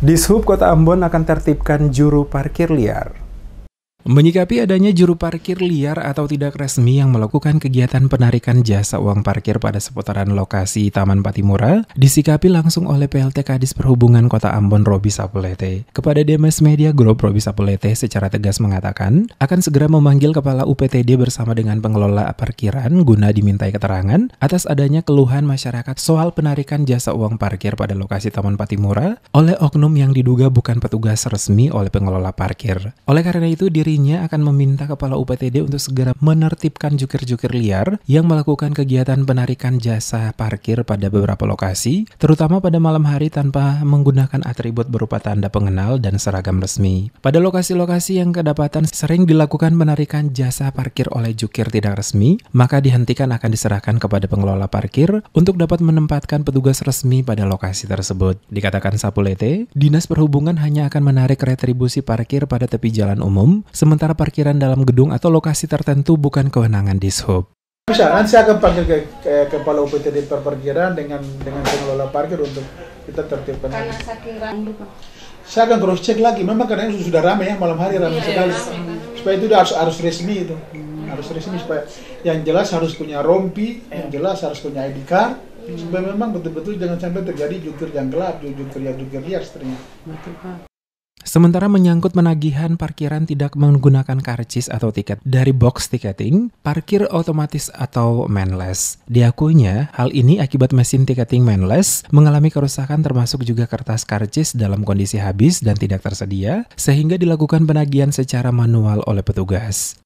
Dishub Kota Ambon akan tertibkan juru parkir liar. Menyikapi adanya juru parkir liar atau tidak resmi yang melakukan kegiatan penarikan jasa uang parkir pada seputaran lokasi Taman Patimura, disikapi langsung oleh PLT Kadis Perhubungan Kota Ambon Robi Sapulete. Kepada DMS Media Group, Robi Sapulete secara tegas mengatakan akan segera memanggil Kepala UPTD bersama dengan pengelola parkiran guna dimintai keterangan atas adanya keluhan masyarakat soal penarikan jasa uang parkir pada lokasi Taman Patimura oleh oknum yang diduga bukan petugas resmi oleh pengelola parkir. Oleh karena itu, diri istrinya akan meminta kepala UPTD untuk segera menertibkan jukir-jukir liar yang melakukan kegiatan penarikan jasa parkir pada beberapa lokasi, terutama pada malam hari tanpa menggunakan atribut berupa tanda pengenal dan seragam resmi. Pada lokasi-lokasi yang kedapatan sering dilakukan penarikan jasa parkir oleh jukir tidak resmi, maka dihentikan akan diserahkan kepada pengelola parkir untuk dapat menempatkan petugas resmi pada lokasi tersebut. Dikatakan Sapulete, Dinas Perhubungan hanya akan menarik retribusi parkir pada tepi jalan umum sementara parkiran dalam gedung atau lokasi tertentu bukan kewenangan Dishub. nanti saya akan panggil ke, ke kepala UPTD perparkiran dengan dengan pengelola parkir untuk kita tertibkan. Karena saking ramai. Saya akan cross check lagi. Memang kadang sudah ramai ya malam hari ramai iya, sekali. Ya, ramai. Supaya itu harus harus resmi itu. Hmm. Harus resmi supaya yang jelas harus punya rompi, hmm. yang jelas harus punya ID card. Hmm. Supaya memang betul-betul jangan sampai terjadi jukir yang gelap, jukir yang jukir liar seterusnya. Betul, Pak. Sementara menyangkut penagihan parkiran tidak menggunakan karcis atau tiket dari box ticketing, parkir otomatis atau manless. diakunya hal ini akibat mesin ticketing manless mengalami kerusakan termasuk juga kertas karcis dalam kondisi habis dan tidak tersedia, sehingga dilakukan penagihan secara manual oleh petugas.